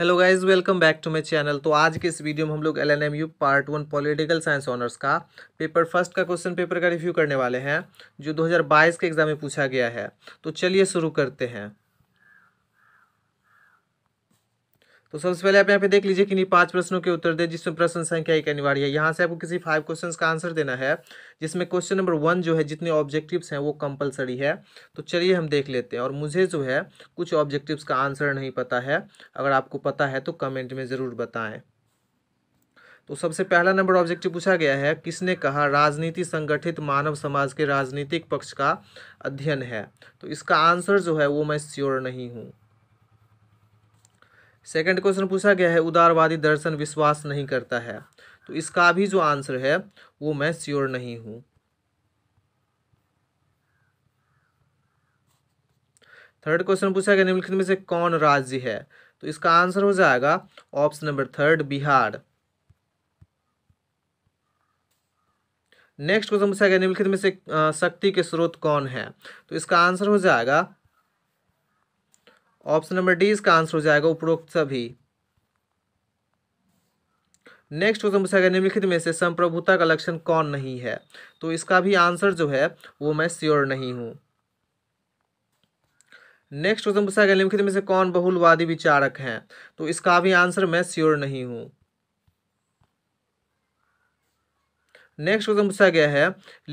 hello guys welcome back to my channel तो आज के इस वीडियो में हम लोग L N M U part one political science honours का पेपर फर्स्ट का क्वेश्चन पेपर का रिव्यू करने वाले हैं जो 2022 के एग्ज़ाम में पूछा गया है तो चलिए शुरू करते हैं तो सबसे पहले आप यहाँ पे देख लीजिए कि नहीं पांच प्रश्नों के उत्तर दें जिसमें प्रश्न संख्या एक अनिवार्य है यहाँ से आपको किसी फाइव क्वेश्चन का आंसर देना है जिसमें क्वेश्चन नंबर वन जो है जितने ऑब्जेक्टिव्स हैं वो कंपलसरी है तो चलिए हम देख लेते हैं और मुझे जो है कुछ ऑब्जेक्टिव्स का आंसर नहीं पता है अगर आपको पता है तो कमेंट में ज़रूर बताएं तो सबसे पहला नंबर ऑब्जेक्टिव पूछा गया है किसने कहा राजनीति संगठित मानव समाज के राजनीतिक पक्ष का अध्ययन है तो इसका आंसर जो है वो मैं श्योर नहीं हूँ सेकंड क्वेश्चन पूछा गया है उदारवादी दर्शन विश्वास नहीं करता है तो इसका भी जो आंसर है वो मैं श्योर नहीं हूं थर्ड क्वेश्चन पूछा गया निम्नलिखित में से कौन राज्य है तो इसका आंसर हो जाएगा option number third Bihar next question पूछा गया निम्नलिखित में से शक्ति के स्रोत कौन है तो इसका आंसर हो जाएगा ऑप्शन नंबर डी इसका आंसर हो जाएगा उपरोक्त सभी नेक्स्ट क्वेश्चन पूछा गया निम्नलिखित में से संप्रभुता का लक्षण कौन नहीं है तो इसका भी आंसर जो है वो मैं श्योर नहीं हूं नेक्स्ट क्वेश्चन पूछा गया निम्नलिखित में से कौन बहुलवादी विचारक हैं तो इसका भी आंसर मैं श्योर नहीं हूं नेक्स्ट क्वेश्चन पूछा गया है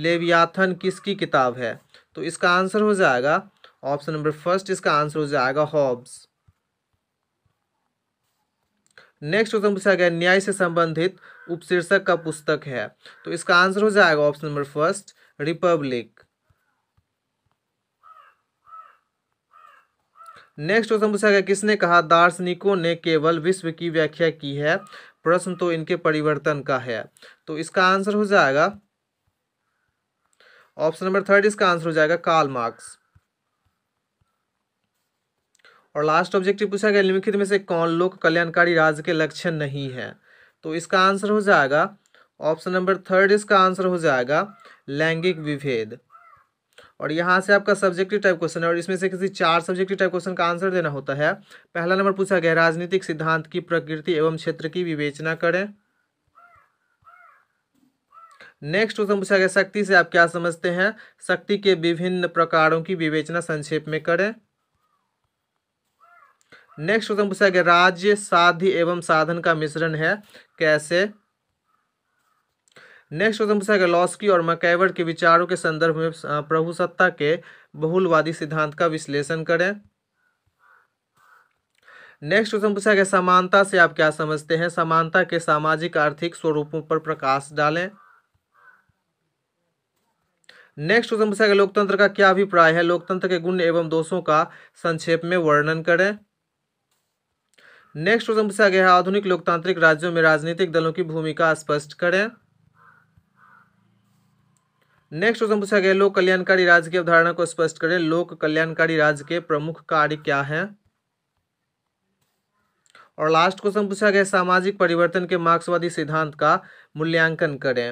लेवियाथन किसकी किताब है तो इसका आंसर हो जाएगा ऑप्शन नंबर फर्स्ट इसका आंसर हो जाएगा हॉब्स नेक्स्ट क्वेश्चन पूछा गया न्याय से संबंधित उपशीर्षक का पुस्तक है तो इसका आंसर हो जाएगा option number first republic next question पूछा गया किसने कहा दार्शनिकों ने केवल विश्व की व्याख्या की है प्रश्न तो इनके परिवर्तन का है तो इसका आंसर हो जाएगा ऑप्शन नंबर थर्ड इसका आंसर हो जाएगा कार्ल मार्क्स और लास्ट ऑब्जेक्टिव पूछा गया निम्नलिखित में से कौन लोक कल्याणकारी राज्य के लक्ष्य नहीं है तो इसका आंसर हो जाएगा ऑप्शन नंबर थर्ड इसका आंसर हो जाएगा लैंगिक विभेद और यहाँ से आपका सब्जेक्टिव टाइप क्वेश्चन है और इसमें से किसी चार सब्जेक्टिव टाइप क्वेश्चन का आंसर देना होता है पहला नंबर पूछा गया राजनीतिक सिद्धांत की प्रकृति एवं क्षेत्र की विवेचना करें नेक्स्ट क्वेश्चन पूछा गया शक्ति से आप क्या समझते हैं शक्ति के विभिन्न प्रकारों की विवेचना संक्षेप में करें नेक्स्ट क्वेश्चन पूछा गया राज्य साध्य एवं साधन का मिश्रण है कैसे नेक्स्ट क्वेश्चन पूछा गया लॉस्की और मकैवर के विचारों के संदर्भ में प्रभुसत्ता के बहुलवादी सिद्धांत का विश्लेषण करें नेक्स्ट क्वेश्चन पूछा गया समानता से आप क्या समझते हैं समानता के सामाजिक आर्थिक स्वरूपों पर प्रकाश डालें नेक्स्ट क्वेश्चन पूछा गया लोकतंत्र का क्या अभिप्राय है लोकतंत्र के गुण एवं दोषों का संक्षेप में वर्णन करें नेक्स्ट क्वेश्चन पूछा गया है आधुनिक लोकतांत्रिक राज्यों में राजनीतिक दलों की भूमिका स्पष्ट करें नेक्स्ट क्वेश्चन पूछा गया लोक कल्याणकारी राज्य की अवधारणा को स्पष्ट करें लोक कल्याणकारी राज्य के प्रमुख कार्य क्या है और लास्ट क्वेश्चन पूछा गया सामाजिक परिवर्तन के मार्क्सवादी सिद्धांत का मूल्यांकन करें